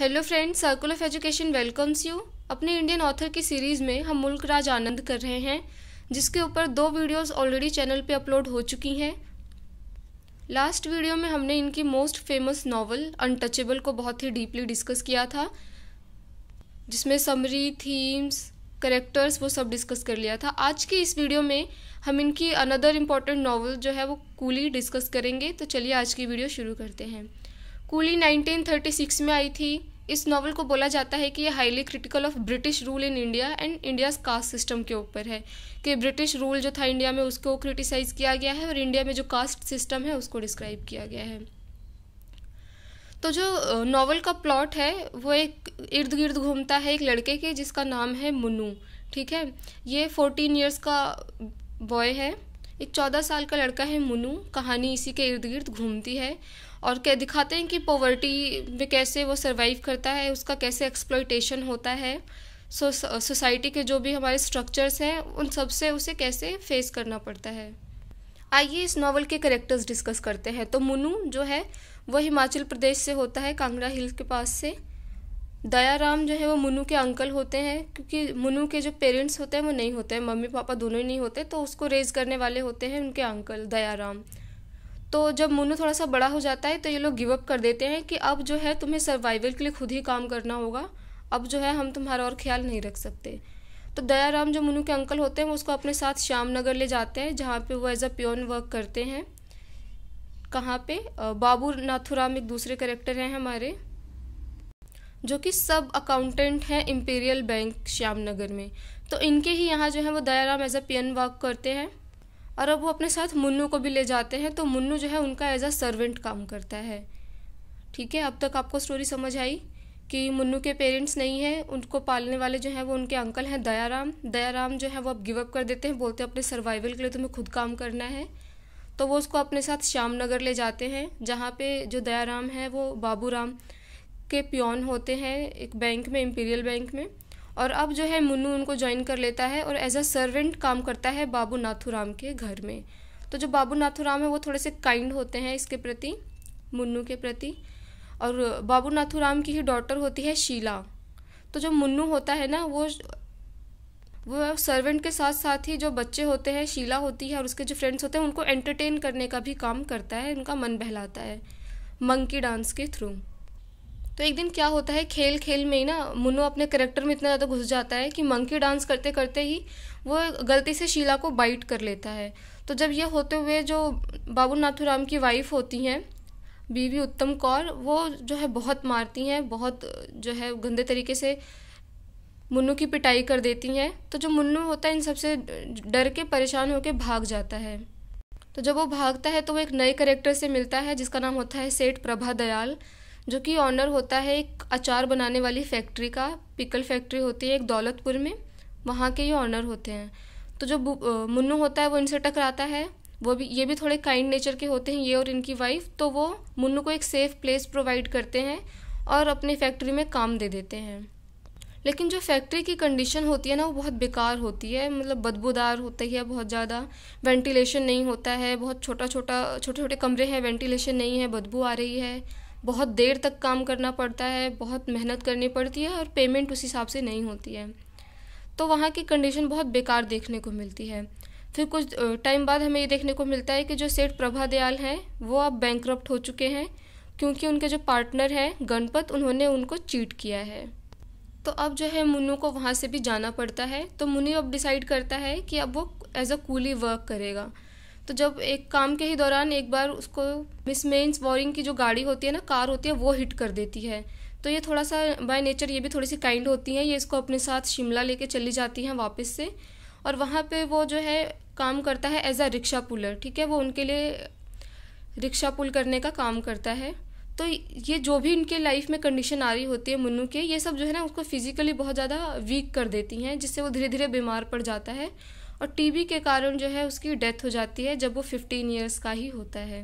hello friends Circle of Education welcomes you अपने Indian author की series में हम मुल्क राज आनंद कर रहे हैं जिसके ऊपर दो वीडियोस ऑलरेडी चैनल पे अपलोड हो चुकी हैं लास्ट वीडियो में हमने इनकी मोस्ट फेमस नावल अनटचेबल को बहुत ही डीपली डिस्कस किया था जिसमें समरी थीम्स करेक्टर्स वो सब डिस्कस कर लिया था आज की इस वीडियो में हम इनकी अनदर इम्पॉर्टेंट नावल जो है वो कूली डिस्कस करेंगे तो चलिए आज की वीडियो शुरू करते हैं कूली 1936 में आई थी इस नॉवल को बोला जाता है कि ये highly critical of British rule in India and India's caste system के ऊपर है कि ब्रिटिश रूल जो था इंडिया में उसको क्रिटिसाइज किया गया है और इंडिया में जो कास्ट सिस्टम है उसको डिस्क्राइब किया गया है तो जो नावल का प्लॉट है वो एक इर्द गिर्द घूमता है एक लड़के के जिसका नाम है मुन्नू ठीक है ये फोर्टीन ईयर्स का बॉय है एक चौदह साल का लड़का है मुनू कहानी इसी के इर्द गिर्द घूमती है और क्या दिखाते हैं कि पॉवर्टी में कैसे वो सर्वाइव करता है उसका कैसे एक्सप्लोइटेशन होता है सो सोसाइटी के जो भी हमारे स्ट्रक्चर्स हैं उन सब से उसे कैसे फेस करना पड़ता है आइए इस नावल के करेक्टर्स डिस्कस करते हैं तो मुनू जो है वो हिमाचल प्रदेश से होता है कांगड़ा हिल के पास से दयाराम जो है वो मुनू के अंकल होते हैं क्योंकि मुनू के जो पेरेंट्स होते हैं वो नहीं होते हैं मम्मी पापा दोनों ही नहीं होते तो उसको रेज करने वाले होते हैं उनके अंकल दयाराम तो जब मोनू थोड़ा सा बड़ा हो जाता है तो ये लोग गिव अप कर देते हैं कि अब जो है तुम्हें सर्वाइवल के लिए खुद ही काम करना होगा अब जो है हम तुम्हारा और ख्याल नहीं रख सकते तो दयाराम जो मुनु के अंकल होते हैं वो उसको अपने साथ श्याम नगर ले जाते हैं जहाँ पे वो एज अ प्योन वर्क करते हैं कहाँ पे बाबू नाथुराम एक दूसरे करेक्टर हैं हमारे जो कि सब अकाउंटेंट हैं इम्पीरियल बैंक श्याम नगर में तो इनके ही यहाँ जो है वो Dayaram as a peon work करते हैं और अब वो अपने साथ मुन्नू को भी ले जाते हैं तो मुन्नू जो है उनका एज अ सर्वेंट काम करता है ठीक है अब तक आपको स्टोरी समझ आई कि मुन्नू के पेरेंट्स नहीं हैं उनको पालने वाले जो हैं वो उनके अंकल हैं दयाराम दयाराम जो है वो अब गिवअप कर देते हैं बोलते हैं अपने सर्वाइवल के लिए तुम्हें खुद काम करना है तो वो उसको अपने साथ श्याम नगर ले जाते हैं जहाँ पे जो दयाराम है वो बाबूराम के प्योन होते हैं एक बैंक में इम्पीरियल बैंक में और अब जो है मुन्नू उनको ज्वाइन कर लेता है और एज अ सर्वेंट काम करता है बाबू नाथूराम के घर में तो जो बाबू नाथूराम है वो थोड़े से काइंड होते हैं इसके प्रति मुन्नू के प्रति और बाबू नाथूराम की ही डॉटर होती है शीला तो जो मुन्नू होता है ना वो वो सर्वेंट के साथ साथ ही जो बच्चे होते हैं शीला होती है और उसके जो फ्रेंड्स होते हैं उनको एंटरटेन करने का भी काम करता है उनका मन बहलाता है मंकी डांस के थ्रू तो एक दिन क्या होता है खेल खेल में ही ना मुन्नू अपने करेक्टर में इतना ज़्यादा घुस जाता है कि मंकी डांस करते करते ही वो गलती से शीला को बाइट कर लेता है तो जब यह होते हुए जो बाबू नाथुराम की वाइफ होती हैं बीवी उत्तम कौर वो जो है बहुत मारती हैं बहुत जो है गंदे तरीके से मुन्नू की पिटाई कर देती हैं तो जो मुन्नू होता है इन सबसे डर के परेशान होकर भाग जाता है तो जब वो भागता है तो वो एक नए करेक्टर से मिलता है जिसका नाम होता है सेठ प्रभा दयाल जो कि ऑनर होता है एक अचार बनाने वाली फैक्ट्री का पिकल फैक्ट्री होती है एक दौलतपुर में वहाँ के ये ऑनर होते हैं तो जो मुन्नू होता है वो इनसे टकराता है वो भी ये भी थोड़े काइंड नेचर के होते हैं ये और इनकी वाइफ तो वो मुन्नू को एक सेफ़ प्लेस प्रोवाइड करते हैं और अपनी फैक्ट्री में काम दे देते हैं लेकिन जो फैक्ट्री की कंडीशन होती है ना वो बहुत बेकार होती है मतलब बदबूदार होती है बहुत ज़्यादा वेंटिलेशन नहीं होता है बहुत छोटा छोटा छोटे छोटे कमरे हैं वेंटिलेशन नहीं है बदबू आ रही है बहुत देर तक काम करना पड़ता है बहुत मेहनत करनी पड़ती है और पेमेंट उस हिसाब से नहीं होती है तो वहाँ की कंडीशन बहुत बेकार देखने को मिलती है फिर कुछ टाइम बाद हमें ये देखने को मिलता है कि जो सेठ प्रभा दयाल हैं वो अब बैंक हो चुके हैं क्योंकि उनके जो पार्टनर हैं गणपत उन्होंने उनको चीट किया है तो अब जो है मुन्नू को वहाँ से भी जाना पड़ता है तो मुन्नी अब डिसाइड करता है कि अब वो एज अ कूली वर्क करेगा तो जब एक काम के ही दौरान एक बार उसको मिस मेन्स वॉरिंग की जो गाड़ी होती है ना कार होती है वो हिट कर देती है तो ये थोड़ा सा बाय नेचर ये भी थोड़ी सी काइंड होती हैं ये इसको अपने साथ शिमला लेके चली जाती हैं वापस से और वहाँ पे वो जो है काम करता है एज अ रिक्शा पुलर ठीक है वो उनके लिए रिक्शा पुल करने का काम करता है तो ये जो भी इनके लाइफ में कंडीशन आ रही होती है मुन्नू के ये सब जो है ना उसको फिजिकली बहुत ज़्यादा वीक कर देती हैं जिससे वो धीरे धीरे बीमार पड़ जाता है और टीबी के कारण जो है उसकी डेथ हो जाती है जब वो फिफ्टीन ईयर्स का ही होता है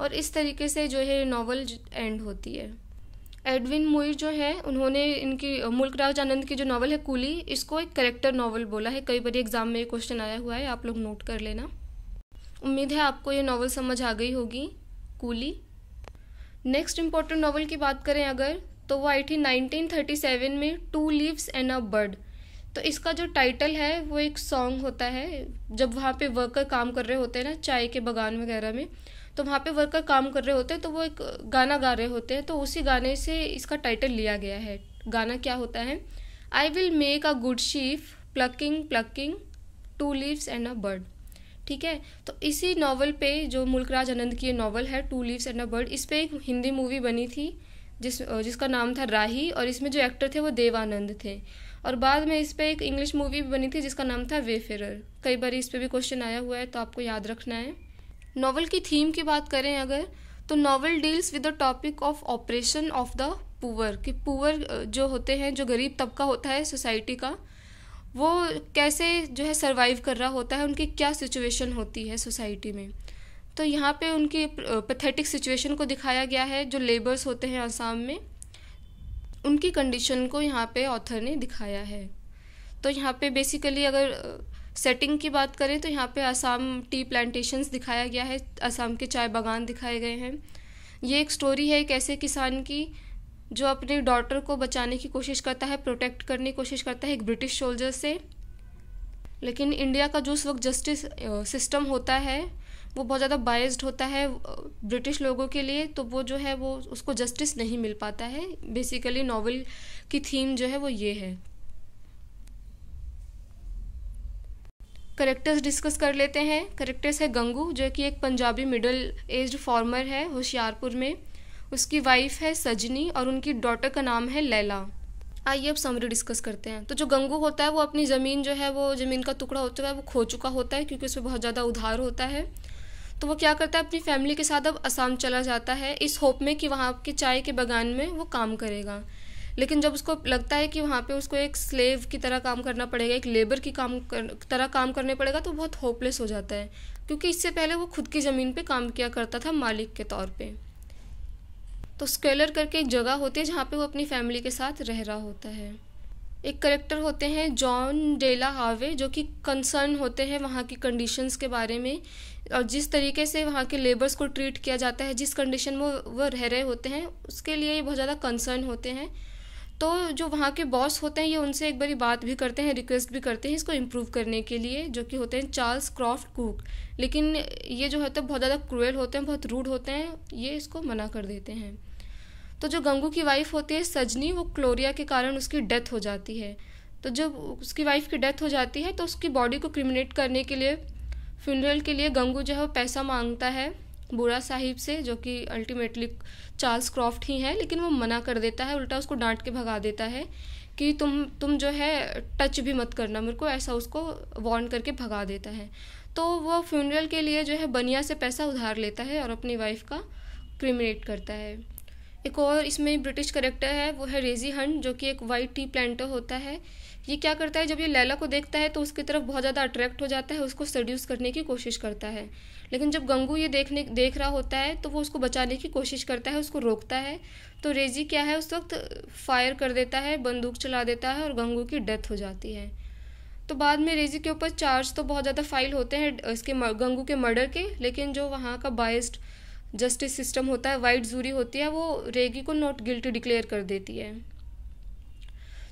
और इस तरीके से जो है नावल एंड होती है एडविन मुइर जो है उन्होंने इनकी मुल्क राज आनंद की जो नावल है कूली इसको एक करेक्टर नावल बोला है कई बार एग्जाम में ये क्वेश्चन आया हुआ है आप लोग नोट कर लेना उम्मीद है आपको ये नावल समझ आ गई होगी कूली नेक्स्ट इम्पोर्टेंट नावल की बात करें अगर तो वो आई थी 1937 में two leaves and a bird तो इसका जो टाइटल है वो एक सॉन्ग होता है जब वहाँ पे वर्कर काम कर रहे होते हैं ना चाय के बगान वगैरह में तो वहाँ पे वर्कर काम कर रहे होते हैं तो वो एक गाना गा रहे होते हैं तो उसी गाने से इसका टाइटल लिया गया है गाना क्या होता है I will make a good sheaf plucking plucking two leaves and a bird ठीक है तो इसी नावल पे जो मुल्कराज आनंद की नावल है two leaves and a bird इस पर एक हिंदी मूवी बनी थी जिस जिसका नाम था राही और इसमें जो एक्टर थे वो देवानंद थे और बाद में इस पर एक इंग्लिश मूवी भी बनी थी जिसका नाम था वे फेरर कई बार इस पर भी क्वेश्चन आया हुआ है तो आपको याद रखना है नावल की थीम की बात करें अगर तो novel deals with the topic of operation of the poor कि पुअर जो होते हैं जो गरीब तबका होता है सोसाइटी का वो कैसे जो है सरवाइव कर रहा होता है उनकी क्या सिचुएशन होती है सोसाइटी में तो यहाँ पे उनकी पैथेटिक सिचुएशन को दिखाया गया है जो लेबर्स होते हैं आसाम में उनकी कंडीशन को यहाँ पे ऑथर ने दिखाया है तो यहाँ पे बेसिकली अगर सेटिंग की बात करें तो यहाँ पे असम टी प्लांटेशंस दिखाया गया है असम के चाय बागान दिखाए गए हैं ये एक स्टोरी है एक ऐसे किसान की जो अपने डॉटर को बचाने की कोशिश करता है प्रोटेक्ट करने की कोशिश करता है एक ब्रिटिश सोल्जर से लेकिन इंडिया का जो उस वक्त जस्टिस सिस्टम होता है वो बहुत ज़्यादा बाइज्ड होता है ब्रिटिश लोगों के लिए तो वो जो है वो उसको जस्टिस नहीं मिल पाता है बेसिकली नावल की थीम जो है वो ये है करेक्टर्स डिस्कस कर लेते हैं करेक्टर्स है गंगू जो कि एक पंजाबी मिडल एज फार्मर है होशियारपुर में उसकी वाइफ है सजनी और उनकी डॉटर का नाम है लैला आइए अब समरी डिस्कस करते हैं तो जो गंगू होता है वो अपनी ज़मीन जो है वो ज़मीन का टुकड़ा होता है वो खो चुका होता है क्योंकि उसमें बहुत ज़्यादा उधार होता है तो वो क्या करता है अपनी फैमिली के साथ अब असम चला जाता है इस होप में कि वहाँ के चाय के बागान में वो काम करेगा लेकिन जब उसको लगता है कि वहाँ पे उसको एक स्लेव की तरह काम करना पड़ेगा एक लेबर की काम कर तरह काम करने पड़ेगा तो बहुत होपलेस हो जाता है क्योंकि इससे पहले वो खुद की ज़मीन पे काम किया करता था मालिक के तौर पे तो स्केलर करके एक जगह होती है जहाँ पे वो अपनी फैमिली के साथ रह रहा होता है एक करेक्टर होते हैं जॉन डेला हावे जो कि कंसर्न होते हैं वहाँ की कंडीशंस के बारे में और जिस तरीके से वहाँ के लेबर्स को ट्रीट किया जाता है जिस कंडीशन में वो रह रहे होते हैं उसके लिए ये बहुत ज़्यादा कंसर्न होते हैं तो जो वहाँ के बॉस होते हैं ये उनसे एक बारी बात भी करते हैं रिक्वेस्ट भी करते हैं इसको इम्प्रूव करने के लिए जो कि होते हैं चार्ल्स क्रॉफ्ट कुक लेकिन ये जो होते हैं बहुत ज़्यादा क्रूएल होते हैं बहुत रूड होते हैं ये इसको मना कर देते हैं तो जो गंगू की वाइफ होती है सजनी वो क्लोरिया के कारण उसकी डेथ हो जाती है तो जब उसकी वाइफ की डेथ हो जाती है तो उसकी बॉडी को क्रिमिनेट करने के लिए फ्यूनरल के लिए गंगू जो है वो पैसा मांगता है बुरा साहिब से जो कि अल्टीमेटली चार्ल्स क्रॉफ्ट ही हैं लेकिन वो मना कर देता है उल्टा उसको डांट के भगा देता है कि तुम तुम जो है टच भी मत करना मेरे को ऐसा उसको वार्न करके भगा देता है तो वो फ्यूनरल के लिए जो है बनिया से पैसा उधार लेता है और अपनी वाइफ का क्रिमिनेट करता है एक और इसमें ब्रिटिश करेक्टर है वो है रेजी हंट जो कि एक वाइट टी प्लांटर होता है ये क्या करता है जब ये लैला को देखता है तो उसकी तरफ बहुत ज़्यादा अट्रैक्ट हो जाता है उसको सड्यूस करने की कोशिश करता है लेकिन जब गंगू ये देखने देख रहा होता है तो वो उसको बचाने की कोशिश करता है उसको रोकता है तो रेजी क्या है उस वक्त फायर कर देता है बंदूक चला देता है और गंगू की डेथ हो जाती है तो बाद में रेजी के ऊपर चार्ज तो बहुत ज़्यादा फाइल होते हैं इसके गंगू के मर्डर के लेकिन जो वहाँ का बाइस्ड जस्टिस सिस्टम होता है वाइट जूरी होती है वो रेगी को नॉट गिल्टी डिक्लेयर कर देती है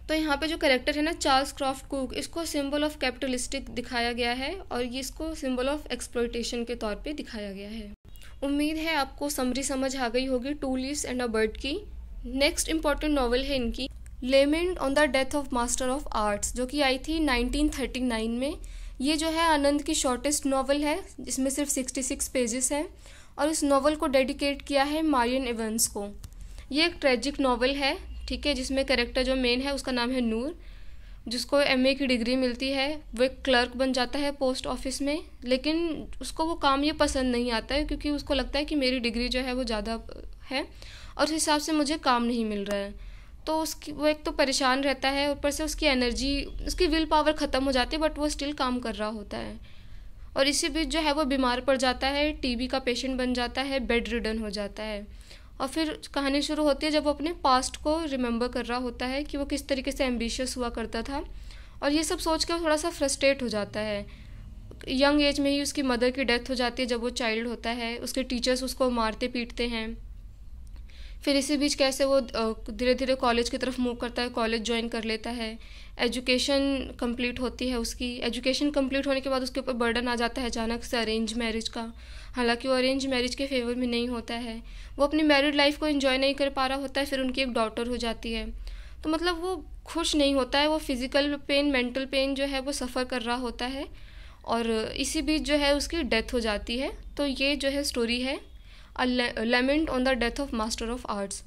तो यहाँ पे जो करेक्टर है ना चार्ल्स क्रॉफ्ट कुक इसको सिंबल ऑफ कैपिटलिस्टिक दिखाया गया है और ये इसको सिंबल ऑफ एक्सप्लोइटेशन के तौर पे दिखाया गया है उम्मीद है आपको समरी समझ आ गई होगी two leaves and a bird की नेक्स्ट इंपॉर्टेंट नॉवल है इनकी lament on the death of master of arts जो कि आई थी नाइनटीन में ये जो है आनंद की शॉर्टेस्ट नॉवल है जिसमें सिर्फ सिक्स पेजेस हैं और इस नावल को डेडिकेट किया है मारियन एवंस को ये एक ट्रेजिक नावल है ठीक है जिसमें करेक्टर जो मेन है उसका नाम है नूर जिसको एम की डिग्री मिलती है वो एक क्लर्क बन जाता है पोस्ट ऑफिस में लेकिन उसको वो काम ये पसंद नहीं आता है क्योंकि उसको लगता है कि मेरी डिग्री जो है वो ज़्यादा है और उस हिसाब से मुझे काम नहीं मिल रहा है तो उसकी वो एक तो परेशान रहता है ऊपर से उसकी एनर्जी उसकी विल पावर ख़त्म हो जाती है बट वो स्टिल काम कर रहा होता है और इसी बीच जो है वो बीमार पड़ जाता है टीबी का पेशेंट बन जाता है बेड रिडन हो जाता है और फिर कहानी शुरू होती है जब वो अपने पास्ट को रिमेंबर कर रहा होता है कि वो किस तरीके से एम्बिशियस हुआ करता था और ये सब सोच कर थोड़ा सा फ्रस्ट्रेट हो जाता है यंग एज में ही उसकी मदर की डेथ हो जाती है जब वो चाइल्ड होता है उसके टीचर्स उसको मारते पीटते हैं फिर इसी बीच कैसे वो धीरे धीरे कॉलेज की तरफ मूव करता है कॉलेज ज्वाइन कर लेता है एजुकेशन कंप्लीट होती है उसकी एजुकेशन कंप्लीट होने के बाद उसके ऊपर बर्डन आ जाता है अचानक से अरेंज मैरिज का हालांकि वो अरेंज मैरिज के फेवर में नहीं होता है वो अपनी मैरिड लाइफ को इन्जॉय नहीं कर पा रहा होता है फिर उनकी एक डॉटर हो जाती है तो मतलब वो खुश नहीं होता है वो फिज़िकल पेन मेंटल पेन जो है वो सफ़र कर रहा होता है और इसी बीच जो है उसकी डेथ हो जाती है तो ये जो है स्टोरी है lament on the death of master of arts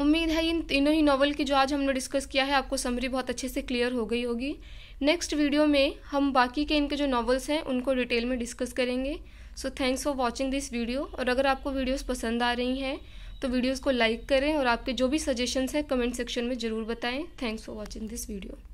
उम्मीद है इन तीनों ही नॉवल की जो आज हमने डिस्कस किया है आपको समरी बहुत अच्छे से क्लियर हो गई होगी नेक्स्ट वीडियो में हम बाकी के इनके जो नॉवल्स हैं उनको डिटेल में डिस्कस करेंगे so thanks for watching this video और अगर आपको वीडियोस पसंद आ रही हैं तो वीडियोस को लाइक करें और आपके जो भी सजेशंस हैं कमेंट सेक्शन में ज़रूर बताएं thanks for watching this video